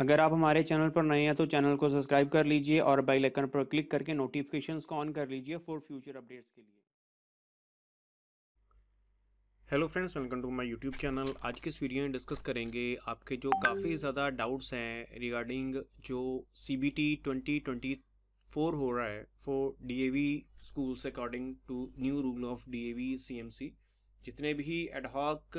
अगर आप हमारे चैनल पर नए हैं तो चैनल को सब्सक्राइब कर लीजिए और बेल आइकन पर क्लिक करके नोटिफिकेशंस को ऑन कर लीजिए फॉर फ्यूचर अपडेट्स के लिए hello friends welcome to my YouTube channel आज की इस वीडियो में डिस्कस करेंगे आपके जो काफ़ी ज़्यादा डाउट्स हैं रिगार्डिंग जो C B T twenty twenty four हो रहा है for D A V schools according to new rule of D A V C M C जितने भी एडहॉक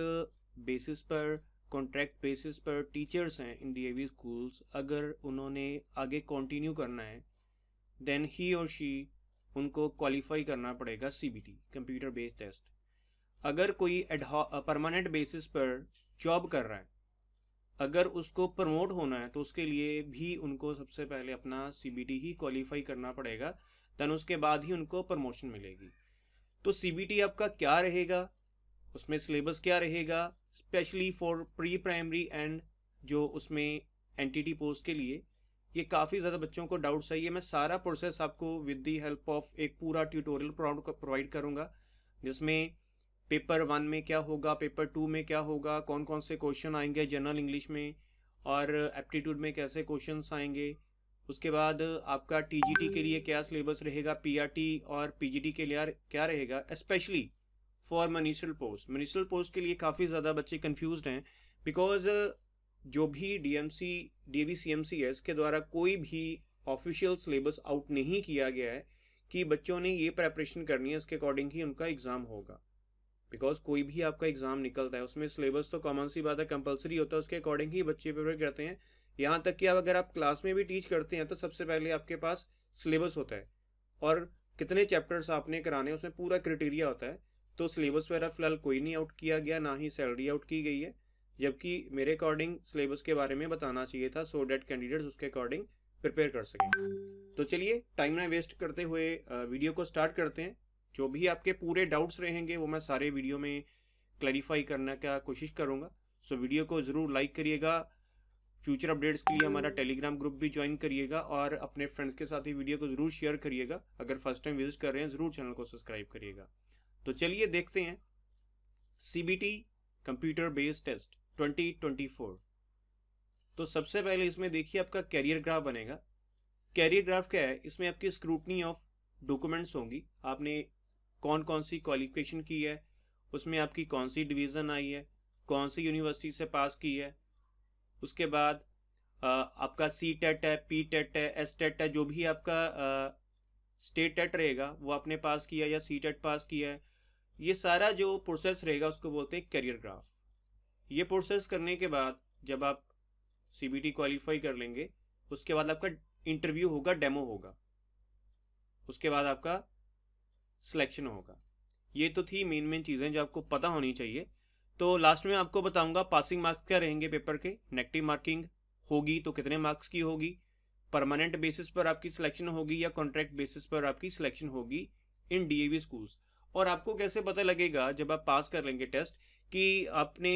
बेसिस पर कॉन्ट्रैक्ट बेसिस पर टीचर्स हैं इन डी ए वी स्कूल्स अगर उन्होंने आगे कंटिन्यू करना है देन ही और शी उनको क्वालिफाई करना पड़ेगा C B T computer based test अगर कोई परमानेंट बेसिस पर जॉब कर रहा है अगर उसको प्रमोट होना है तो उसके लिए भी उनको सबसे पहले अपना सी बी टी ही क्वालिफाई करना पड़ेगा देन उसके बाद ही उनको प्रमोशन मिलेगी तो सी बी टी आपका क्या रहेगा उसमें सिलेबस क्या रहेगा specially for pre primary and जो उसमें टी पोस्ट के लिए ये काफ़ी ज़्यादा बच्चों को डाउट्स है मैं सारा प्रोसेस आपको विद दी हेल्प ऑफ एक पूरा ट्यूटोरियल प्रोवाइड करूँगा जिसमें पेपर वन में क्या होगा पेपर टू में क्या होगा कौन कौन से क्वेश्चन आएंगे जनरल इंग्लिश में और एप्टीट्यूड में कैसे क्वेश्चन आएंगे उसके बाद आपका टी के लिए क्या सिलेबस रहेगा पी और पी के लिए क्या रहेगा specially for ministerial post ministerial post के लिए काफ़ी ज़्यादा बच्चे कन्फ्यूज हैं बिकॉज uh, जो भी D M C D B C M C S के द्वारा कोई भी ऑफिशियल सिलेबस आउट नहीं किया गया है कि बच्चों ने ये प्रेपरेशन करनी है इसके अकॉर्डिंग ही उनका एग्ज़ाम होगा बिकॉज कोई भी आपका एग्ज़ाम निकलता है उसमें सिलेबस तो कॉमन सी बात है कंपलसरी होता है उसके अकॉर्डिंग ही बच्चे प्रिपेयर करते हैं यहाँ तक कि अब अगर आप क्लास में भी टीच करते हैं तो सबसे पहले आपके पास सिलेबस होता है और कितने चैप्टर्स आपने कराने उसमें पूरा क्राइटेरिया होता है तो सिलेबस वगैरह फिलहाल कोई नहीं आउट किया गया ना ही सैलरी आउट की गई है जबकि मेरे अकॉर्डिंग सिलेबस के बारे में बताना चाहिए था सो डेट कैंडिडेट्स उसके अकॉर्डिंग प्रिपेयर कर सकें तो चलिए टाइम ना वेस्ट करते हुए वीडियो को स्टार्ट करते हैं जो भी आपके पूरे डाउट्स रहेंगे वो मैं सारे वीडियो में क्लैरिफाई करने का कोशिश करूँगा सो वीडियो को ज़रूर लाइक करिएगा फ्यूचर अपडेट्स के लिए हमारा टेलीग्राम ग्रुप भी ज्वाइन करिएगा और अपने फ्रेंड्स के साथ ही वीडियो को ज़रूर शेयर करिएगा अगर फर्स्ट टाइम विजिट कर रहे हैं ज़रूर चैनल को सब्सक्राइब करिएगा तो चलिए देखते हैं सीबीटी कंप्यूटर बेस्ड टेस्ट 2024 तो सबसे पहले इसमें देखिए आपका कैरियर ग्राफ बनेगा कैरियर ग्राफ क्या है इसमें आपकी स्क्रूटनी ऑफ डॉक्यूमेंट्स होंगी आपने कौन कौन सी क्वालिफिकेशन की है उसमें आपकी कौन सी डिवीज़न आई है कौन सी यूनिवर्सिटी से पास की है उसके बाद आपका सी टेट है पी टेट है एस टेट है जो भी आपका स्टेट टेट रहेगा वो आपने पास किया या सी टेट पास किया है ये सारा जो प्रोसेस रहेगा उसको बोलते हैं करियर ग्राफ ये प्रोसेस करने के बाद जब आप सी बी टी क्वालिफाई कर लेंगे उसके बाद आपका इंटरव्यू होगा डेमो होगा उसके बाद आपका सिलेक्शन होगा ये तो थी मेन मेन चीज़ें जो आपको पता होनी चाहिए तो लास्ट में आपको बताऊंगा पासिंग मार्क्स क्या रहेंगे पेपर के नेगेटिव मार्किंग होगी तो कितने मार्क्स की होगी परमानेंट बेसिस पर आपकी सिलेक्शन होगी या कॉन्ट्रैक्ट बेसिस पर आपकी सिलेक्शन होगी इन डीएवी स्कूल्स और आपको कैसे पता लगेगा जब आप पास कर लेंगे टेस्ट कि आपने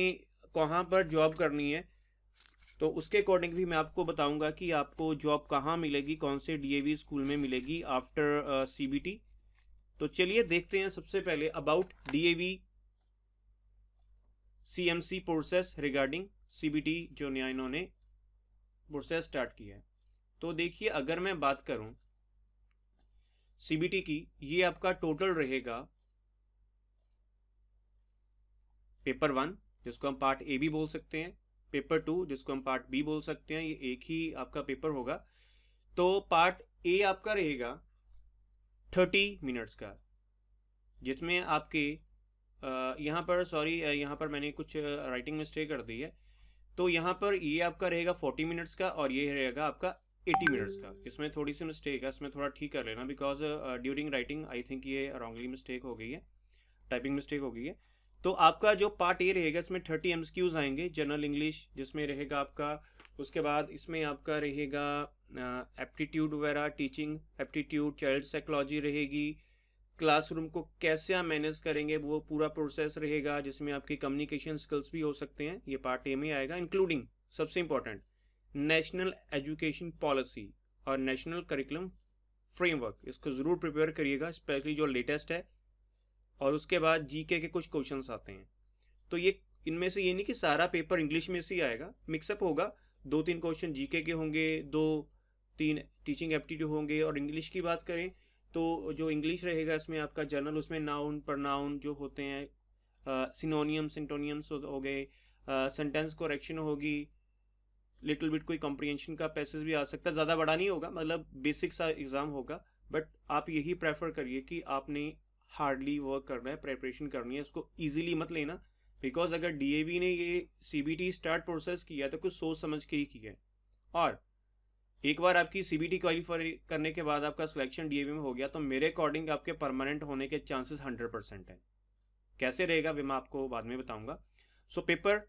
कहाँ पर जॉब करनी है तो उसके अकॉर्डिंग भी मैं आपको बताऊंगा कि आपको जॉब कहाँ मिलेगी कौन से डीएवी स्कूल में मिलेगी आफ्टर सीबीटी uh, तो चलिए देखते हैं सबसे पहले about DAV CMC process regarding CBT जो नया इन्होंने प्रोसेस स्टार्ट किया है तो देखिए अगर मैं बात करूं सीबीटी की ये आपका टोटल रहेगा पेपर वन जिसको हम पार्ट ए भी बोल सकते हैं पेपर टू जिसको हम पार्ट बी बोल सकते हैं ये एक ही आपका पेपर होगा तो पार्ट ए आपका रहेगा थर्टी मिनट्स का जिसमें आपके यहाँ पर सॉरी यहाँ पर मैंने कुछ राइटिंग मिस्टेक कर दी है तो यहाँ पर ये आपका रहेगा फोर्टी मिनट्स का और ये रहेगा आपका एटी मिनट्स का इसमें थोड़ी सी मिस्टेक है इसमें थोड़ा ठीक कर लेना because during writing I think ये रॉन्गली मिस्टेक हो गई है टाइपिंग मिस्टेक हो गई है तो आपका जो पार्ट ए रहेगा इसमें थर्टी एम आएंगे जनरल इंग्लिश जिसमें रहेगा आपका उसके बाद इसमें आपका रहेगा एप्टीट्यूड वगैरह टीचिंग एप्टीट्यूड चाइल्ड साइकोलॉजी रहेगी क्लासरूम को कैसे आप मैनेज करेंगे वो पूरा प्रोसेस रहेगा जिसमें आपकी कम्युनिकेशन स्किल्स भी हो सकते हैं ये पार्ट ए में आएगा इंक्लूडिंग सबसे इंपॉर्टेंट नेशनल एजुकेशन पॉलिसी और नेशनल करिकुलम फ्रेमवर्क इसको ज़रूर प्रिपेयर करिएगा स्पेशली जो लेटेस्ट है और उसके बाद जीके के कुछ क्वेश्चन आते हैं तो ये इनमें से ये नहीं कि सारा पेपर इंग्लिश में से ही आएगा मिक्सअप होगा दो तीन क्वेश्चन जीके के होंगे दो तीन टीचिंग एप्टीट्यूड होंगे और इंग्लिश की बात करें तो जो इंग्लिश रहेगा इसमें आपका जर्नल उसमें नाउन प्रनाउन जो होते हैं सिनोनियम सिंटोनियम्स हो गए सेंटेंस कोरेक्शन होगी लिटिल बिट कोई कॉम्प्रिहेंशन का पैसेज भी आ सकता है ज़्यादा बड़ा नहीं होगा मतलब बेसिक सा एग्ज़ाम होगा बट आप यही प्रेफर करिए कि आपने हार्डली वर्क करना है प्रेपरेशन करनी है उसको ईजिली मत लेना बिकॉज अगर डीएवी ने ये सीबीटी स्टार्ट प्रोसेस किया तो कुछ सोच समझ के ही किया है और एक बार आपकी सीबीटी क्वालिफाई करने के बाद आपका सिलेक्शन डीएवी में हो गया तो मेरे अकॉर्डिंग आपके परमानेंट होने के चांसेस हंड्रेड परसेंट हैं कैसे रहेगा वे मैं आपको बाद में बताऊंगा so paper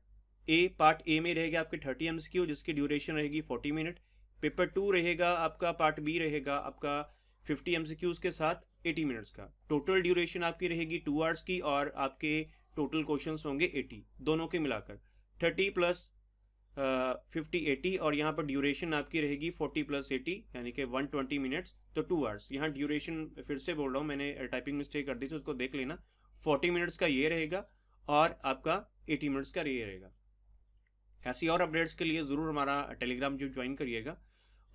A part A में रहेगा आपके थर्टी एम्स की जिसकी ड्यूरेशन रहेगी फोर्टी मिनट पेपर टू रहेगा आपका पार्ट बी रहेगा आपका फिफ्टी एम के साथ एटी मिनट्स का टोटल ड्यूरेशन आपकी रहेगी टू आवर्स की और आपके टोटल क्वेश्चंस होंगे एटी दोनों के मिलाकर थर्टी प्लस फिफ्टी एटी और यहाँ पर ड्यूरेशन आपकी रहेगी फोर्टी प्लस एटी यानी कि वन ट्वेंटी मिनट्स तो टू आवर्स यहाँ ड्यूरेशन फिर से बोल रहा हूँ मैंने टाइपिंग मिस्टेक कर दी थी उसको देख लेना फोर्टी मिनट्स का ये रहेगा और आपका एटी मिनट्स का ये रहेगा ऐसी और अपडेट्स के लिए ज़रूर हमारा टेलीग्राम जो ज्वाइन करिएगा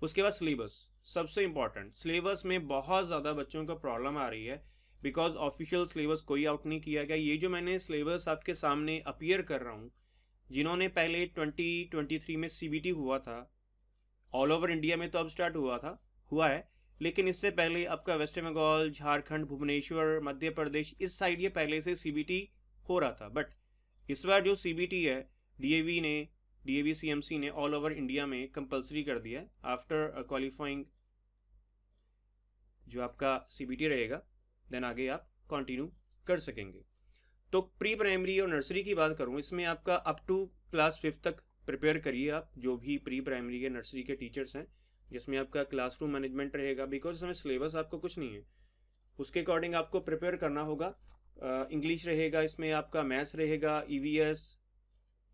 उसके बाद सिलेबस सबसे इम्पॉर्टेंट सिलेबस में बहुत ज़्यादा बच्चों को प्रॉब्लम आ रही है बिकॉज ऑफिशियल सिलेबस कोई आउट नहीं किया गया ये जो मैंने सिलेबस आपके सामने अपीयर कर रहा हूँ जिन्होंने पहले 2023 में टी हुआ था ऑल ओवर इंडिया में तो अब स्टार्ट हुआ था हुआ है लेकिन इससे पहले आपका वेस्ट बंगाल झारखंड भुवनेश्वर मध्य प्रदेश इस साइड ये पहले से टी हो रहा था बट इस बार जो टी है वी ने डीएवी सीएमसी ने ऑल ओवर इंडिया में कंपलसरी कर दिया आफ्टर क्वालिफाइंग uh, जो आपका सीबीटी रहेगा देन आगे आप कंटिन्यू कर सकेंगे तो प्री प्राइमरी और नर्सरी की बात करूँ इसमें आपका अप टू क्लास फिफ्थ तक प्रिपेयर करिए आप जो भी प्री प्राइमरी के नर्सरी के टीचर्स हैं जिसमें आपका क्लासरूम मैनेजमेंट रहेगा बिकॉज इसमें सिलेबस आपको कुछ नहीं है उसके अकॉर्डिंग आपको प्रिपेयर करना होगा इंग्लिश uh, रहेगा इसमें आपका मैथ्स रहेगा ई वी एस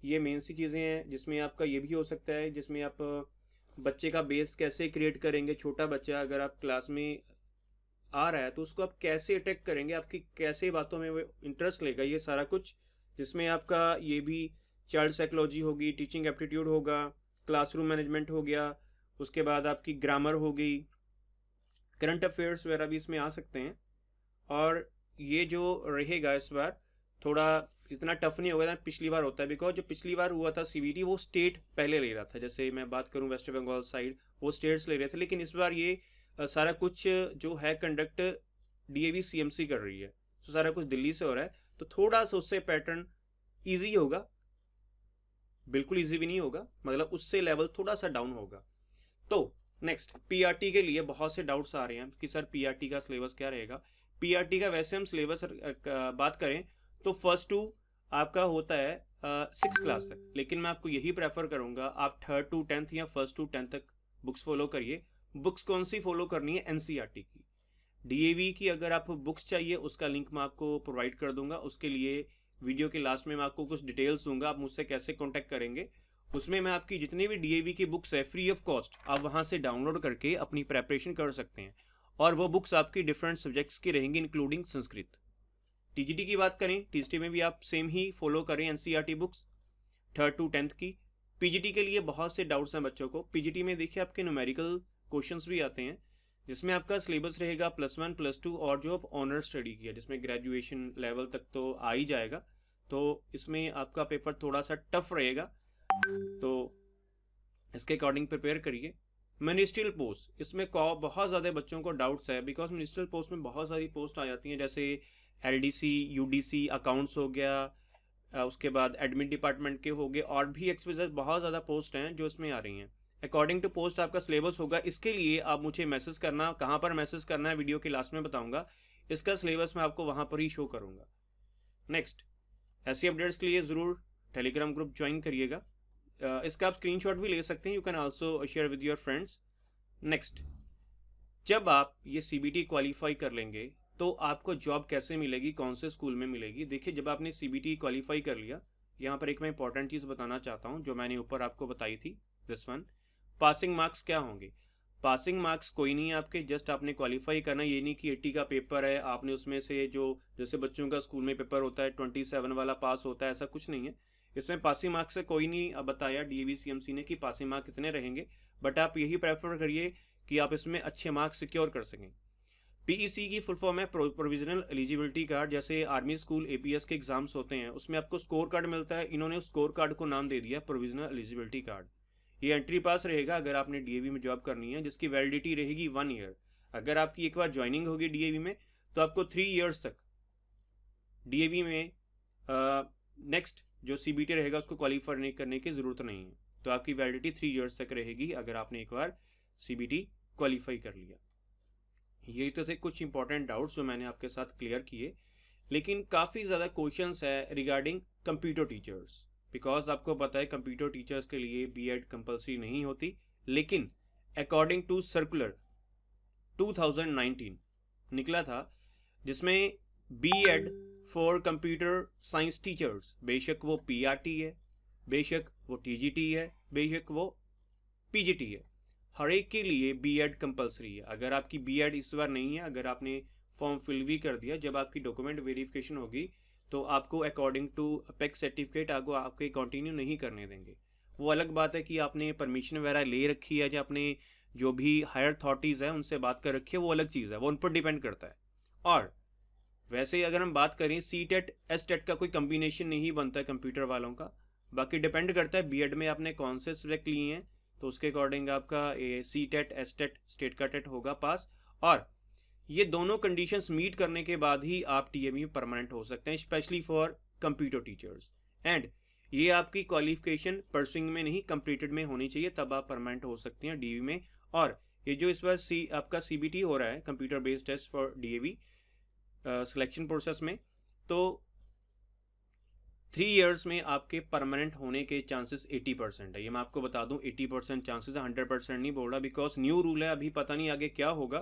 ये मेन सी चीज़ें हैं जिसमें आपका ये भी हो सकता है जिसमें आप बच्चे का बेस कैसे क्रिएट करेंगे छोटा बच्चा अगर आप क्लास में आ रहा है तो उसको आप कैसे अटैक करेंगे आपकी कैसे बातों में वो इंटरेस्ट लेगा ये सारा कुछ जिसमें आपका ये भी चाइल्ड साइकोलॉजी होगी टीचिंग एप्टीट्यूड होगा क्लासरूम मैनेजमेंट हो गया उसके बाद आपकी ग्रामर हो गई करंट अफेयर्स वगैरह भी इसमें आ सकते हैं और ये जो रहेगा इस बार थोड़ा इतना टफ नहीं होगा पिछली बार होता है बिकॉज जो पिछली बार हुआ था सीवीडी वो स्टेट पहले ले रहा था जैसे मैं बात करूँ वेस्ट बंगाल साइड वो स्टेट्स ले रहे थे लेकिन इस बार ये सारा कुछ जो है कंडक्ट डी ए कर रही है तो सारा कुछ दिल्ली से हो रहा है तो थोड़ा सा उससे पैटर्न ईजी होगा बिल्कुल ईजी भी नहीं होगा मतलब उससे लेवल थोड़ा सा डाउन होगा तो नेक्स्ट पीआरटी के लिए बहुत से डाउट्स आ रहे हैं कि सर पीआरटी का सिलेबस क्या रहेगा पीआरटी का वैसे हम सिलेबस बात करें तो फर्स्ट टू आपका होता है सिक्स क्लास तक लेकिन मैं आपको यही प्रेफर करूंगा आप थर्ड टू टेंथ या फर्स्ट टू टेंथ तक बुक्स फॉलो करिए बुक्स कौन सी फॉलो करनी है एनसीईआरटी e की डीएवी की अगर आप बुक्स चाहिए उसका लिंक मैं आपको प्रोवाइड कर दूंगा उसके लिए वीडियो के लास्ट में मैं आपको कुछ डिटेल्स दूंगा आप मुझसे कैसे कॉन्टैक्ट करेंगे उसमें मैं आपकी जितनी भी डीएवी की बुक्स है फ्री ऑफ कॉस्ट आप वहाँ से डाउनलोड करके अपनी प्रेपरेशन कर सकते हैं और वो बुक्स आपकी डिफरेंट सब्जेक्ट्स की रहेंगी इंक्लूडिंग संस्कृत टीजीटी की बात करें टीजीटी में भी आप सेम ही फॉलो करें NCERT books third to tenth की पीजीटी के लिए बहुत से डाउट्स हैं बच्चों को पीजीटी में देखिए आपके न्यूमेरिकल क्वेश्चंस भी आते हैं जिसमें आपका सिलेबस रहेगा प्लस वन प्लस टू और जो आप ऑनर्स स्टडी किया जिसमें ग्रेजुएशन लेवल तक तो आ ही जाएगा तो इसमें आपका पेपर थोड़ा सा टफ रहेगा तो इसके अकॉर्डिंग प्रिपेयर करिए मिनिस्ट्रियल पोस्ट इसमें बहुत ज़्यादा बच्चों को डाउट्स है बिकॉज मिनिस्ट्रियल पोस्ट में बहुत सारी पोस्ट आ जाती हैं जैसे L D C U D C accounts हो गया उसके बाद एडमिन डिपार्टमेंट के हो गए और भी एक्सपीज़ बहुत ज़्यादा पोस्ट हैं जो इसमें आ रही हैं अकॉर्डिंग टू पोस्ट आपका सिलेबस होगा इसके लिए आप मुझे मैसेज करना कहाँ पर मैसेज करना है वीडियो के लास्ट में बताऊँगा इसका सिलेबस मैं आपको वहाँ पर ही शो करूँगा नेक्स्ट ऐसी अपडेट्स के लिए ज़रूर टेलीग्राम ग्रुप ज्वाइन करिएगा इसका आप स्क्रीनशॉट भी ले सकते हैं you can also share with your friends next जब आप ये सी क्वालिफाई कर लेंगे तो आपको जॉब कैसे मिलेगी कौन से स्कूल में मिलेगी देखिए जब आपने सी बी क्वालिफाई कर लिया यहाँ पर एक मैं इंपॉर्टेंट चीज़ बताना चाहता हूँ जो मैंने ऊपर आपको बताई थी दिस वन पासिंग मार्क्स क्या होंगे पासिंग मार्क्स कोई नहीं है आपके जस्ट आपने क्वालिफाई करना ये नहीं कि एट्टी का पेपर है आपने उसमें से जो जैसे बच्चों का स्कूल में पेपर होता है ट्वेंटी सेवन वाला पास होता है ऐसा कुछ नहीं है इसमें पासिंग मार्क्स से कोई नहीं बताया डी ने कि पासिंग मार्क्स कितने रहेंगे बट आप यही प्रेफर करिए कि आप इसमें अच्छे मार्क्स सिक्योर कर सकें पीईसी e की फुल फॉर्म है प्रोविजनल एलिजिबिलिटी कार्ड जैसे आर्मी स्कूल एपीएस के एग्जाम्स होते हैं उसमें आपको स्कोर कार्ड मिलता है इन्होंने उस स्कोर कार्ड को नाम दे दिया प्रोविजनल एलिजिबिलिटी कार्ड ये एंट्री पास रहेगा अगर आपने डीएवी में जॉब करनी है जिसकी वैलिडिटी रहेगी वन ईयर अगर आपकी एक बार ज्वाइनिंग होगी डी में तो आपको थ्री ईयर्स तक डी में नेक्स्ट जो सी रहेगा उसको क्वालिफाई करने की ज़रूरत नहीं है तो आपकी वैलिडिटी थ्री ईयर्स तक रहेगी अगर आपने एक बार सी क्वालिफाई कर लिया यही तो थे कुछ इंपॉर्टेंट डाउट्स जो मैंने आपके साथ क्लियर किए लेकिन काफ़ी ज़्यादा क्वेश्चन है रिगार्डिंग कंप्यूटर टीचर्स बिकॉज आपको पता है कंप्यूटर टीचर्स के लिए बी एड कंपल्सरी नहीं होती लेकिन अकॉर्डिंग टू सर्कुलर 2019 निकला था जिसमें B Ed for computer science teachers बेशक वो पी है बेशक वो टी है बेशक वो पी है हर एक के लिए बी एड कंपलसरी है अगर आपकी बी एड इस बार नहीं है अगर आपने फॉर्म फिल भी कर दिया जब आपकी डॉक्यूमेंट वेरिफिकेशन होगी तो आपको अकॉर्डिंग टू अपेक्स सर्टिफिकेट आपको आपके कंटिन्यू नहीं करने देंगे वो अलग बात है कि आपने परमिशन वगैरह ले रखी है या अपने जो भी हायर अथॉरिटीज़ हैं उनसे बात कर रखी है वो अलग चीज़ है वो उन पर डिपेंड करता है और वैसे ही अगर हम बात करें सी टेट एस टेट का कोई कम्बिनेशन नहीं बनता है कंप्यूटर वालों का बाकी डिपेंड करता है बीएड में आपने कौन से सब्जेक्ट लिए हैं तो उसके अकॉर्डिंग आपका C TET S TET state का टेट होगा पास और ये दोनों कंडीशंस मीट करने के बाद ही आप टी में परमानेंट हो सकते हैं specially for computer teachers and ये आपकी क्वालिफिकेशन परसुइंग में नहीं कंप्लीटेड में होनी चाहिए तब आप परमानेंट हो सकते हैं डीवी में और ये जो इस बार सी आपका सीबीटी हो रहा है computer based test for DAV selection process में तो थ्री इयर्स में आपके परमानेंट होने के चांसेस 80 परसेंट है ये मैं आपको बता दूं 80 परसेंट चांसेस है हंड्रेड परसेंट नहीं बोल रहा बिकॉज न्यू रूल है अभी पता नहीं आगे क्या होगा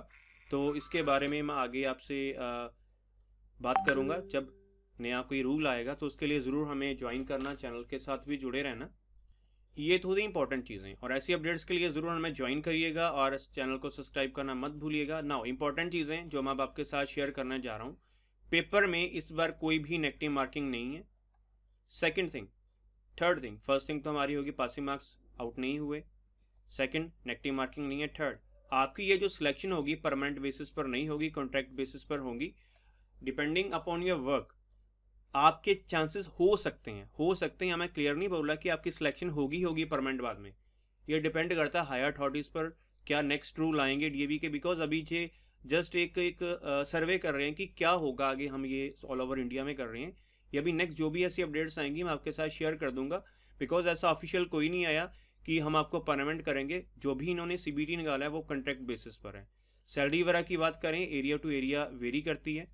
तो इसके बारे में मैं आगे आपसे बात करूँगा जब नया कोई रूल आएगा तो उसके लिए ज़रूर हमें ज्वाइन करना चैनल के साथ भी जुड़े रहना ये थोड़ी इंपॉर्टेंट चीज़ें और ऐसी अपडेट्स के लिए ज़रूर हमें ज्वाइन करिएगा और इस चैनल को सब्सक्राइब करना मत भूलिएगा ना इंपॉर्टेंट चीज़ें जो मैं आपके साथ शेयर करना जा रहा हूँ पेपर में इस बार कोई भी नेगेटिव मार्किंग नहीं है second thing third thing first thing तो हमारी होगी पासिंग मार्क्स आउट नहीं हुए सेकेंड नेगेटिव मार्किंग नहीं है थर्ड आपकी ये जो सिलेक्शन होगी परमानेंट बेसिस पर नहीं होगी कॉन्ट्रैक्ट बेसिस पर होगी डिपेंडिंग अपॉन योर वर्क आपके चांसेस हो सकते हैं हो सकते हैं मैं क्लियर नहीं बोला कि आपकी सिलेक्शन होगी होगी परमानेंट बाद में ये डिपेंड करता है हायर अथॉरिटीज़ पर क्या नेक्स्ट रूल आएंगे डीएवी के बिकॉज अभी जे जस्ट एक एक सर्वे कर रहे हैं कि क्या होगा आगे हम ये ऑल ओवर इंडिया में कर रहे हैं या भी नेक्स्ट जो भी ऐसी अपडेट्स आएंगी मैं आपके साथ शेयर कर दूंगा बिकॉज ऐसा ऑफिशियल कोई नहीं आया कि हम आपको परमानेंट करेंगे जो भी इन्होंने सी निकाला है वो कॉन्ट्रैक्ट बेसिस पर है सैलरी वगैरह की बात करें एरिया टू एरिया वेरी करती है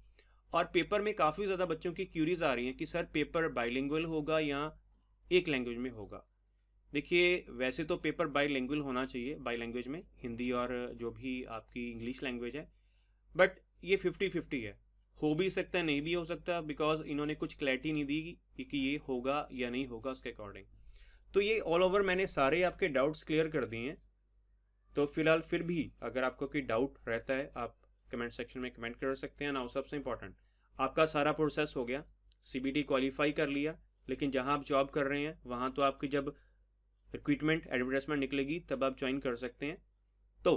और पेपर में काफ़ी ज़्यादा बच्चों की क्यूरीज आ रही हैं कि सर पेपर बाइलिंगुअल होगा या एक लैंग्वेज में होगा देखिए वैसे तो पेपर बाई लैंग्वेज होना चाहिए बाई लैंग्वेज में हिंदी और जो भी आपकी इंग्लिश लैंग्वेज है बट ये फिफ्टी फिफ्टी है हो भी सकता है नहीं भी हो सकता बिकॉज इन्होंने कुछ क्लैरिटी नहीं दी कि ये होगा या नहीं होगा उसके अकॉर्डिंग तो ये ऑल ओवर मैंने सारे आपके डाउट्स क्लियर कर दिए हैं तो फिलहाल फिर भी अगर आपको कोई डाउट रहता है आप कमेंट सेक्शन में कमेंट कर सकते हैं नाउ सबसे इंपॉर्टेंट आपका सारा प्रोसेस हो गया सी क्वालिफाई कर लिया लेकिन जहाँ आप जॉब कर रहे हैं वहाँ तो आपकी जब रिक्रूटमेंट एडवर्टाइजमेंट निकलेगी तब आप ज्वाइन कर सकते हैं तो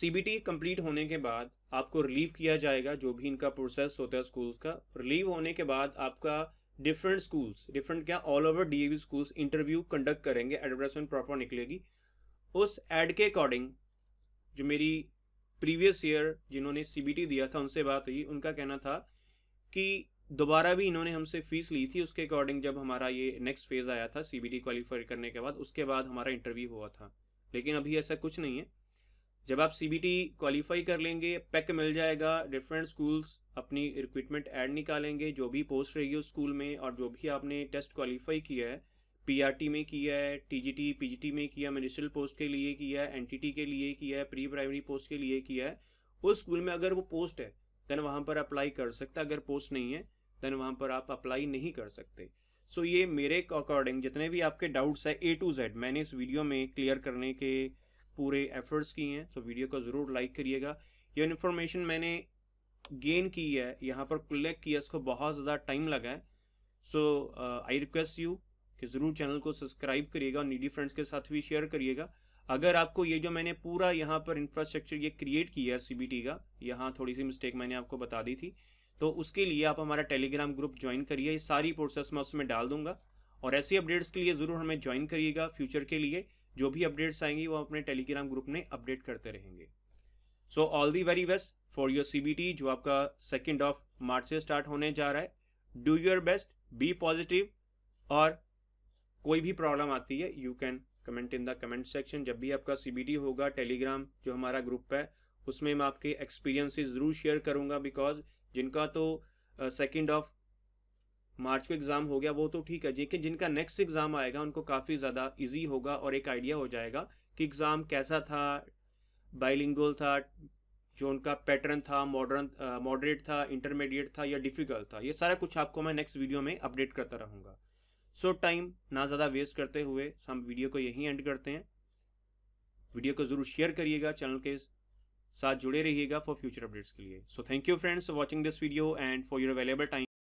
सी कंप्लीट होने के बाद आपको रिलीव किया जाएगा जो भी इनका प्रोसेस होता है स्कूल्स का रिलीव होने के बाद आपका डिफरेंट स्कूल्स डिफरेंट क्या all over the schools interview conduct करेंगे एडवर्टाइजमेंट प्रॉपर निकलेगी उस एड के अकॉर्डिंग जो मेरी प्रीवियस ईयर जिन्होंने सीबीटी दिया था उनसे बात हुई उनका कहना था कि दोबारा भी इन्होंने हमसे फीस ली थी उसके अकॉर्डिंग जब हमारा ये नेक्स्ट फेज़ आया था सीबीटी क्वालिफाई करने के बाद उसके बाद हमारा इंटरव्यू हुआ था लेकिन अभी ऐसा कुछ नहीं है जब आप सीबीटी क्वालिफाई कर लेंगे पैक मिल जाएगा डिफरेंट स्कूल्स अपनी रिक्विटमेंट ऐड निकालेंगे जो भी पोस्ट रहेगी उस स्कूल में और जो भी आपने टेस्ट क्वालिफाई किया है पीआरटी में किया है टीजीटी पीजीटी में किया मिनिस्ट्रियल पोस्ट के लिए किया है एनटीटी के लिए किया है प्री प्राइमरी पोस्ट के लिए किया है उस स्कूल में अगर वो पोस्ट है देन वहाँ पर अप्लाई कर सकता अगर पोस्ट नहीं है देन वहाँ पर आप अप्लाई नहीं कर सकते सो so, ये मेरे अकॉर्डिंग जितने भी आपके डाउट्स है ए टू जेड मैंने इस वीडियो में क्लियर करने के पूरे एफर्ट्स किए हैं तो वीडियो को ज़रूर लाइक करिएगा ये इन्फॉर्मेशन मैंने गेन की है यहाँ पर कलेक्ट किया इसको बहुत ज़्यादा टाइम लगा है सो आई रिक्वेस्ट यू कि ज़रूर चैनल को सब्सक्राइब करिएगा और नीडी फ्रेंड्स के साथ भी शेयर करिएगा अगर आपको ये जो मैंने पूरा यहाँ पर इंफ्रास्ट्रक्चर ये क्रिएट किया है सी का यहाँ थोड़ी सी मिस्टेक मैंने आपको बता दी थी तो उसके लिए आप हमारा टेलीग्राम ग्रुप ज्वाइन करिए सारी प्रोसेस मैं उसमें डाल दूंगा और ऐसी अपडेट्स के लिए ज़रूर हमें ज्वाइन करिएगा फ्यूचर के लिए जो भी अपडेट्स आएंगी वो अपने टेलीग्राम ग्रुप में अपडेट करते रहेंगे so all the very best for your सी जो आपका सेकेंड ऑफ मार्च से स्टार्ट होने जा रहा है do your best be positive और कोई भी प्रॉब्लम आती है you can comment in the comment section जब भी आपका सी होगा टेलीग्राम जो हमारा ग्रुप है उसमें मैं आपके एक्सपीरियंसेस ज़रूर शेयर करूंगा बिकॉज जिनका तो सेकेंड ऑफ मार्च को एग्ज़ाम हो गया वो तो ठीक है लेकिन जिनका नेक्स्ट एग्ज़ाम आएगा उनको काफ़ी ज़्यादा ईजी होगा और एक आइडिया हो जाएगा कि एग्ज़ाम कैसा था बाइलिंगल था जो उनका पैटर्न था मॉडर्न मॉडरेट था इंटरमीडिएट था या डिफ़िकल्ट था ये सारा कुछ आपको मैं नेक्स्ट वीडियो में अपडेट करता रहूँगा सो टाइम ना ज़्यादा वेस्ट करते हुए हम वीडियो को यहीं एंड करते हैं वीडियो को ज़रूर शेयर करिएगा चैनल के साथ जुड़े रहिएगा फॉर फ्यूचर अपडेट्स के लिए so thank you friends watching this video and for your available time